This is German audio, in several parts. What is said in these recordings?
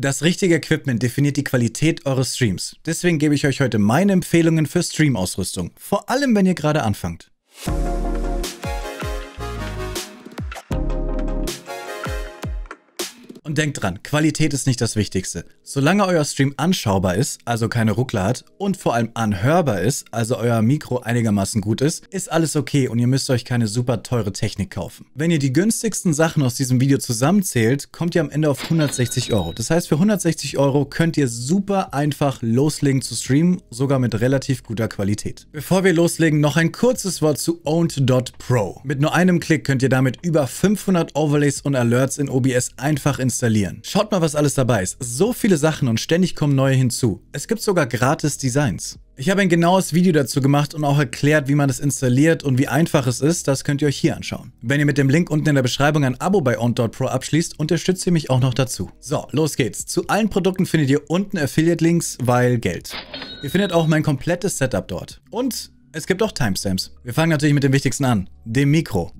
Das richtige Equipment definiert die Qualität eures Streams. Deswegen gebe ich euch heute meine Empfehlungen für Stream-Ausrüstung, vor allem wenn ihr gerade anfangt. Und denkt dran, Qualität ist nicht das Wichtigste. Solange euer Stream anschaubar ist, also keine Ruckler hat, und vor allem anhörbar ist, also euer Mikro einigermaßen gut ist, ist alles okay und ihr müsst euch keine super teure Technik kaufen. Wenn ihr die günstigsten Sachen aus diesem Video zusammenzählt, kommt ihr am Ende auf 160 Euro. Das heißt, für 160 Euro könnt ihr super einfach loslegen zu streamen, sogar mit relativ guter Qualität. Bevor wir loslegen, noch ein kurzes Wort zu Owned.pro. Mit nur einem Klick könnt ihr damit über 500 Overlays und Alerts in OBS einfach installieren installieren. Schaut mal, was alles dabei ist. So viele Sachen und ständig kommen neue hinzu. Es gibt sogar gratis Designs. Ich habe ein genaues Video dazu gemacht und auch erklärt, wie man das installiert und wie einfach es ist, das könnt ihr euch hier anschauen. Wenn ihr mit dem Link unten in der Beschreibung ein Abo bei OnDotPro abschließt, unterstützt ihr mich auch noch dazu. So, los geht's. Zu allen Produkten findet ihr unten Affiliate-Links, weil Geld. Ihr findet auch mein komplettes Setup dort. Und es gibt auch Timestamps. Wir fangen natürlich mit dem Wichtigsten an, dem Mikro.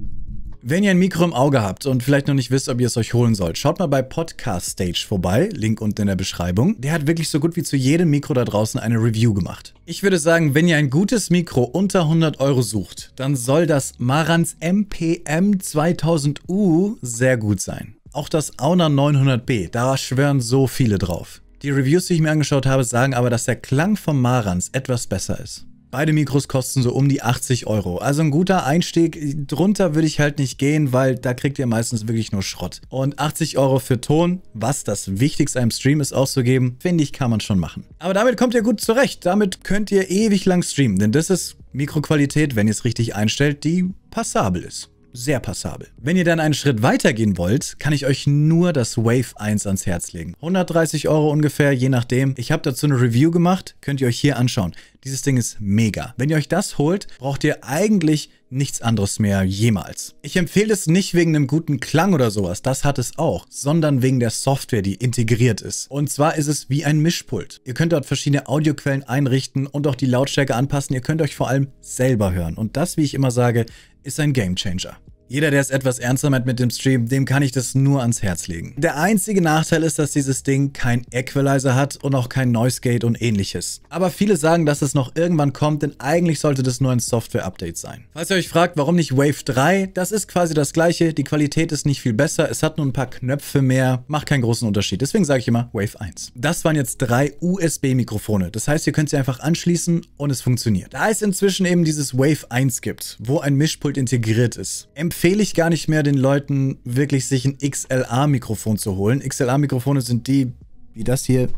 Wenn ihr ein Mikro im Auge habt und vielleicht noch nicht wisst, ob ihr es euch holen sollt, schaut mal bei Podcast Stage vorbei, Link unten in der Beschreibung. Der hat wirklich so gut wie zu jedem Mikro da draußen eine Review gemacht. Ich würde sagen, wenn ihr ein gutes Mikro unter 100 Euro sucht, dann soll das Marans MPM 2000U sehr gut sein. Auch das Auna 900B, da schwören so viele drauf. Die Reviews, die ich mir angeschaut habe, sagen aber, dass der Klang vom Marans etwas besser ist. Beide Mikros kosten so um die 80 Euro. Also ein guter Einstieg. Drunter würde ich halt nicht gehen, weil da kriegt ihr meistens wirklich nur Schrott. Und 80 Euro für Ton, was das Wichtigste einem Stream ist auszugeben, finde ich, kann man schon machen. Aber damit kommt ihr gut zurecht. Damit könnt ihr ewig lang streamen, denn das ist Mikroqualität, wenn ihr es richtig einstellt, die passabel ist sehr passabel. Wenn ihr dann einen Schritt weiter gehen wollt, kann ich euch nur das Wave 1 ans Herz legen. 130 Euro ungefähr, je nachdem. Ich habe dazu eine Review gemacht, könnt ihr euch hier anschauen. Dieses Ding ist mega. Wenn ihr euch das holt, braucht ihr eigentlich nichts anderes mehr jemals. Ich empfehle es nicht wegen einem guten Klang oder sowas, das hat es auch, sondern wegen der Software, die integriert ist. Und zwar ist es wie ein Mischpult. Ihr könnt dort verschiedene Audioquellen einrichten und auch die Lautstärke anpassen. Ihr könnt euch vor allem selber hören. Und das, wie ich immer sage, ist ein Gamechanger. Jeder, der es etwas ernster meint mit dem Stream, dem kann ich das nur ans Herz legen. Der einzige Nachteil ist, dass dieses Ding kein Equalizer hat und auch kein Noise Gate und ähnliches. Aber viele sagen, dass es noch irgendwann kommt, denn eigentlich sollte das nur ein Software-Update sein. Falls ihr euch fragt, warum nicht Wave 3, das ist quasi das gleiche, die Qualität ist nicht viel besser, es hat nur ein paar Knöpfe mehr, macht keinen großen Unterschied. Deswegen sage ich immer Wave 1. Das waren jetzt drei USB-Mikrofone, das heißt, ihr könnt sie einfach anschließen und es funktioniert. Da es inzwischen eben dieses Wave 1 gibt, wo ein Mischpult integriert ist, empfehle empfehle ich gar nicht mehr den Leuten, wirklich sich ein XLR-Mikrofon zu holen. XLR-Mikrofone sind die, wie das hier,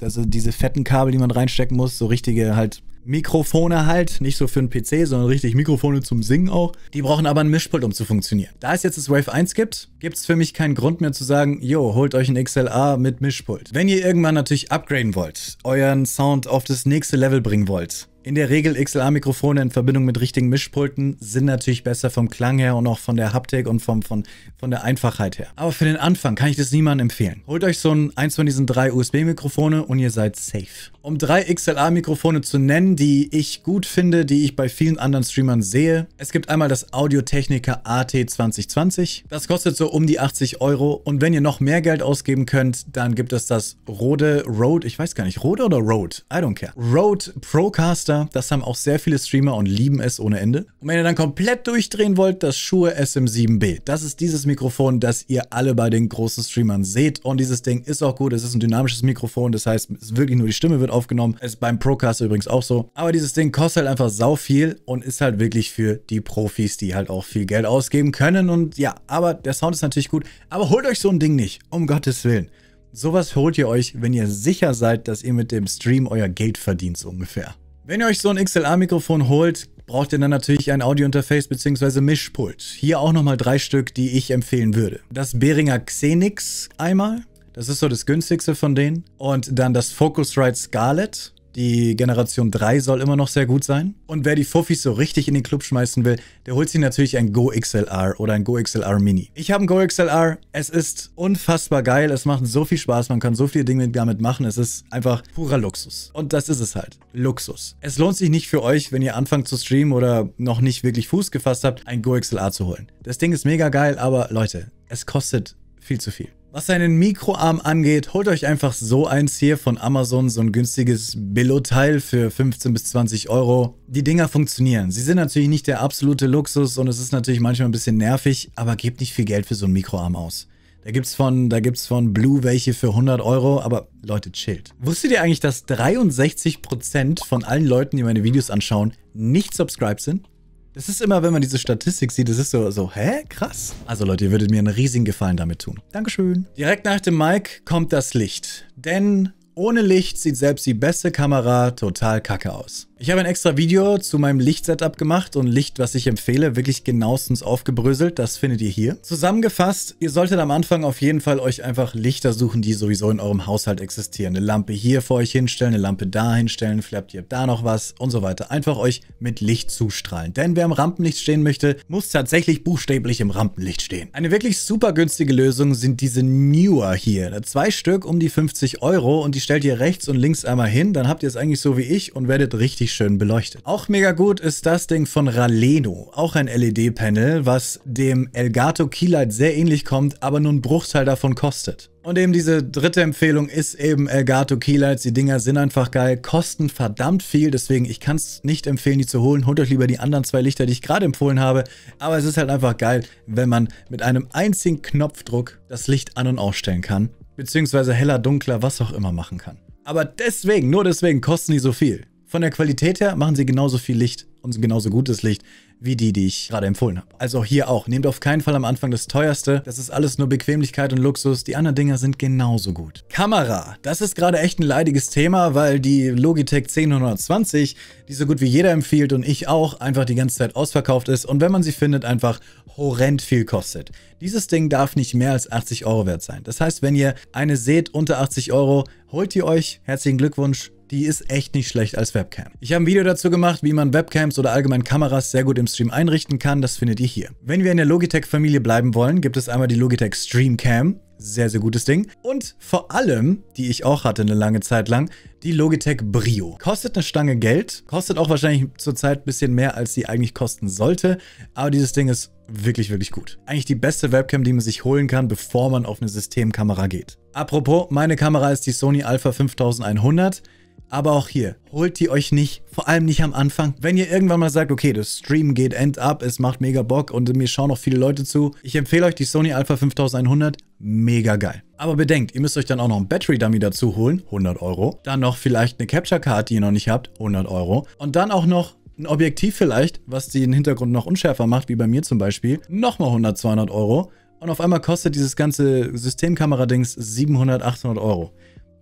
also diese fetten Kabel, die man reinstecken muss, so richtige halt Mikrofone halt, nicht so für einen PC, sondern richtig Mikrofone zum Singen auch. Die brauchen aber ein Mischpult, um zu funktionieren. Da es jetzt das Wave 1 gibt, gibt es für mich keinen Grund mehr zu sagen, jo, holt euch ein XLR mit Mischpult. Wenn ihr irgendwann natürlich upgraden wollt, euren Sound auf das nächste Level bringen wollt, in der Regel XLR-Mikrofone in Verbindung mit richtigen Mischpulten sind natürlich besser vom Klang her und auch von der Haptik und vom, von, von der Einfachheit her. Aber für den Anfang kann ich das niemandem empfehlen. Holt euch so ein, eins von diesen drei USB-Mikrofone und ihr seid safe. Um drei XLR-Mikrofone zu nennen, die ich gut finde, die ich bei vielen anderen Streamern sehe. Es gibt einmal das Audio-Technica AT2020. Das kostet so um die 80 Euro. Und wenn ihr noch mehr Geld ausgeben könnt, dann gibt es das Rode Rode, ich weiß gar nicht, Rode oder Rode? I don't care. Rode Procaster das haben auch sehr viele Streamer und lieben es ohne Ende. Und wenn ihr dann komplett durchdrehen wollt, das Shure SM7B. Das ist dieses Mikrofon, das ihr alle bei den großen Streamern seht. Und dieses Ding ist auch gut. Es ist ein dynamisches Mikrofon. Das heißt, es ist wirklich nur die Stimme wird aufgenommen. Ist beim Procaster übrigens auch so. Aber dieses Ding kostet halt einfach sau viel und ist halt wirklich für die Profis, die halt auch viel Geld ausgeben können. Und ja, aber der Sound ist natürlich gut. Aber holt euch so ein Ding nicht. Um Gottes Willen. Sowas holt ihr euch, wenn ihr sicher seid, dass ihr mit dem Stream euer Geld verdient, so ungefähr. Wenn ihr euch so ein XLR-Mikrofon holt, braucht ihr dann natürlich ein Audiointerface bzw. Mischpult. Hier auch nochmal drei Stück, die ich empfehlen würde. Das Behringer Xenix einmal, das ist so das günstigste von denen. Und dann das Focusrite Scarlett die Generation 3 soll immer noch sehr gut sein. Und wer die Fuffis so richtig in den Club schmeißen will, der holt sich natürlich ein Go XLR oder ein Go XLR Mini. Ich habe ein Go XLR. Es ist unfassbar geil. Es macht so viel Spaß. Man kann so viele Dinge damit machen. Es ist einfach purer Luxus. Und das ist es halt. Luxus. Es lohnt sich nicht für euch, wenn ihr anfangt zu streamen oder noch nicht wirklich Fuß gefasst habt, ein Go XLR zu holen. Das Ding ist mega geil, aber Leute, es kostet viel zu viel. Was einen Mikroarm angeht, holt euch einfach so eins hier von Amazon, so ein günstiges Billo-Teil für 15 bis 20 Euro. Die Dinger funktionieren. Sie sind natürlich nicht der absolute Luxus und es ist natürlich manchmal ein bisschen nervig, aber gebt nicht viel Geld für so einen Mikroarm aus. Da gibt's von, von Blue welche für 100 Euro, aber Leute, chillt. Wusstet ihr eigentlich, dass 63% von allen Leuten, die meine Videos anschauen, nicht subscribed sind? Das ist immer, wenn man diese Statistik sieht, das ist so, so, hä? Krass. Also Leute, ihr würdet mir einen riesigen Gefallen damit tun. Dankeschön. Direkt nach dem Mike kommt das Licht. Denn ohne Licht sieht selbst die beste Kamera total kacke aus. Ich habe ein extra Video zu meinem Lichtsetup gemacht und Licht, was ich empfehle, wirklich genauestens aufgebröselt. Das findet ihr hier. Zusammengefasst, ihr solltet am Anfang auf jeden Fall euch einfach Lichter suchen, die sowieso in eurem Haushalt existieren. Eine Lampe hier vor euch hinstellen, eine Lampe da hinstellen, vielleicht ihr habt da noch was und so weiter. Einfach euch mit Licht zustrahlen. Denn wer im Rampenlicht stehen möchte, muss tatsächlich buchstäblich im Rampenlicht stehen. Eine wirklich super günstige Lösung sind diese Newer hier. Zwei Stück um die 50 Euro und die die stellt ihr rechts und links einmal hin, dann habt ihr es eigentlich so wie ich und werdet richtig schön beleuchtet. Auch mega gut ist das Ding von Raleno, auch ein LED-Panel, was dem Elgato Keylight sehr ähnlich kommt, aber nur einen Bruchteil davon kostet. Und eben diese dritte Empfehlung ist eben Elgato Keylights. Die Dinger sind einfach geil, kosten verdammt viel, deswegen ich kann es nicht empfehlen, die zu holen. Holt euch lieber die anderen zwei Lichter, die ich gerade empfohlen habe. Aber es ist halt einfach geil, wenn man mit einem einzigen Knopfdruck das Licht an- und ausstellen kann beziehungsweise heller, dunkler, was auch immer machen kann. Aber deswegen, nur deswegen kosten die so viel. Von der Qualität her machen sie genauso viel Licht und genauso gutes Licht wie die, die ich gerade empfohlen habe. Also hier auch. Nehmt auf keinen Fall am Anfang das teuerste. Das ist alles nur Bequemlichkeit und Luxus. Die anderen Dinger sind genauso gut. Kamera. Das ist gerade echt ein leidiges Thema, weil die Logitech 1020, die so gut wie jeder empfiehlt und ich auch, einfach die ganze Zeit ausverkauft ist und wenn man sie findet, einfach horrend viel kostet. Dieses Ding darf nicht mehr als 80 Euro wert sein. Das heißt, wenn ihr eine seht unter 80 Euro, holt ihr euch. Herzlichen Glückwunsch die ist echt nicht schlecht als Webcam. Ich habe ein Video dazu gemacht, wie man Webcams oder allgemein Kameras sehr gut im Stream einrichten kann, das findet ihr hier. Wenn wir in der Logitech-Familie bleiben wollen, gibt es einmal die Logitech Streamcam, sehr, sehr gutes Ding. Und vor allem, die ich auch hatte eine lange Zeit lang, die Logitech Brio. Kostet eine Stange Geld, kostet auch wahrscheinlich zurzeit ein bisschen mehr, als sie eigentlich kosten sollte, aber dieses Ding ist wirklich, wirklich gut. Eigentlich die beste Webcam, die man sich holen kann, bevor man auf eine Systemkamera geht. Apropos, meine Kamera ist die Sony Alpha 5100. Aber auch hier, holt die euch nicht, vor allem nicht am Anfang. Wenn ihr irgendwann mal sagt, okay, das Stream geht end up, es macht mega Bock und mir schauen auch viele Leute zu. Ich empfehle euch die Sony Alpha 5100, mega geil. Aber bedenkt, ihr müsst euch dann auch noch ein Battery Dummy dazu holen, 100 Euro. Dann noch vielleicht eine Capture Card, die ihr noch nicht habt, 100 Euro. Und dann auch noch ein Objektiv vielleicht, was den Hintergrund noch unschärfer macht, wie bei mir zum Beispiel, nochmal 100, 200 Euro. Und auf einmal kostet dieses ganze Systemkamera-Dings 700, 800 Euro.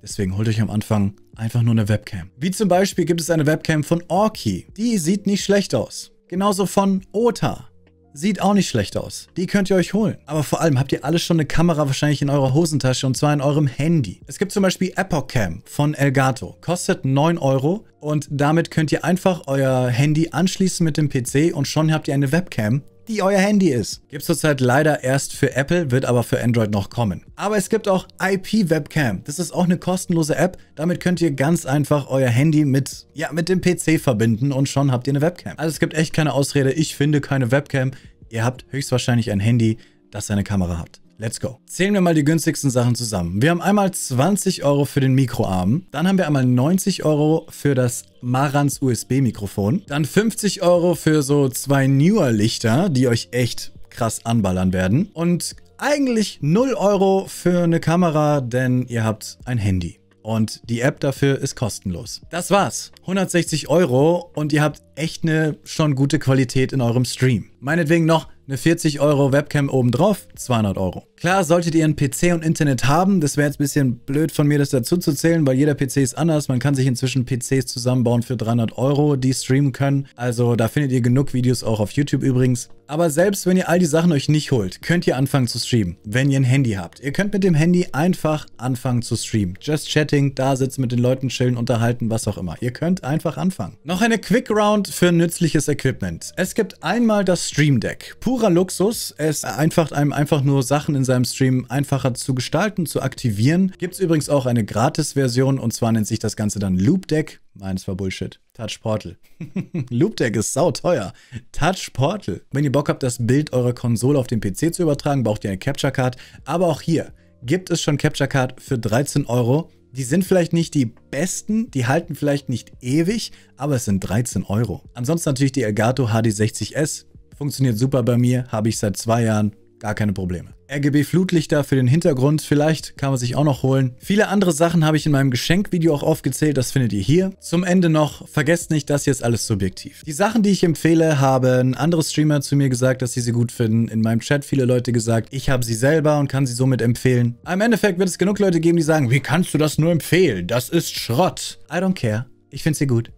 Deswegen holt euch am Anfang einfach nur eine Webcam. Wie zum Beispiel gibt es eine Webcam von Orki. Die sieht nicht schlecht aus. Genauso von Ota. Sieht auch nicht schlecht aus. Die könnt ihr euch holen. Aber vor allem habt ihr alle schon eine Kamera wahrscheinlich in eurer Hosentasche und zwar in eurem Handy. Es gibt zum Beispiel Epoch Cam von Elgato. Kostet 9 Euro, und damit könnt ihr einfach euer Handy anschließen mit dem PC und schon habt ihr eine Webcam, die euer Handy ist. Gibt es zurzeit leider erst für Apple, wird aber für Android noch kommen. Aber es gibt auch IP-Webcam. Das ist auch eine kostenlose App. Damit könnt ihr ganz einfach euer Handy mit, ja, mit dem PC verbinden und schon habt ihr eine Webcam. Also es gibt echt keine Ausrede, ich finde keine Webcam. Ihr habt höchstwahrscheinlich ein Handy, das eine Kamera hat. Let's go. Zählen wir mal die günstigsten Sachen zusammen. Wir haben einmal 20 Euro für den Mikroarm. Dann haben wir einmal 90 Euro für das Marans USB-Mikrofon. Dann 50 Euro für so zwei Newer-Lichter, die euch echt krass anballern werden. Und eigentlich 0 Euro für eine Kamera, denn ihr habt ein Handy. Und die App dafür ist kostenlos. Das war's. 160 Euro und ihr habt echt eine schon gute Qualität in eurem Stream. Meinetwegen noch eine 40 Euro Webcam obendrauf, 200 Euro. Klar, solltet ihr einen PC und Internet haben, das wäre jetzt ein bisschen blöd von mir, das dazu zu zählen, weil jeder PC ist anders. Man kann sich inzwischen PCs zusammenbauen für 300 Euro, die streamen können. Also da findet ihr genug Videos auch auf YouTube übrigens. Aber selbst wenn ihr all die Sachen euch nicht holt, könnt ihr anfangen zu streamen, wenn ihr ein Handy habt. Ihr könnt mit dem Handy einfach anfangen zu streamen. Just chatting, da sitzen, mit den Leuten chillen, unterhalten, was auch immer. Ihr könnt einfach anfangen. Noch eine Quick Round für nützliches Equipment. Es gibt einmal das Stream Deck. Purer Luxus. Es vereinfacht einem einfach nur Sachen in seinem Stream einfacher zu gestalten, zu aktivieren. Gibt es übrigens auch eine Gratis-Version und zwar nennt sich das Ganze dann Loop Deck. Nein, das war Bullshit. Touch Portal. Loop Deck ist sauteuer. Touch Portal. Wenn ihr Bock habt, das Bild eurer Konsole auf den PC zu übertragen, braucht ihr eine Capture Card. Aber auch hier gibt es schon Capture Card für 13 Euro. Die sind vielleicht nicht die besten, die halten vielleicht nicht ewig, aber es sind 13 Euro. Ansonsten natürlich die Elgato HD60S. Funktioniert super bei mir, habe ich seit zwei Jahren, Gar keine Probleme. RGB-Flutlichter für den Hintergrund, vielleicht kann man sich auch noch holen. Viele andere Sachen habe ich in meinem Geschenkvideo auch aufgezählt, das findet ihr hier. Zum Ende noch, vergesst nicht, das hier ist alles subjektiv. Die Sachen, die ich empfehle, haben andere Streamer zu mir gesagt, dass sie sie gut finden. In meinem Chat viele Leute gesagt, ich habe sie selber und kann sie somit empfehlen. Im Endeffekt wird es genug Leute geben, die sagen, wie kannst du das nur empfehlen? Das ist Schrott. I don't care. Ich finde sie gut.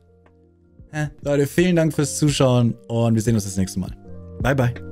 Hä? Leute, vielen Dank fürs Zuschauen und wir sehen uns das nächste Mal. Bye, bye.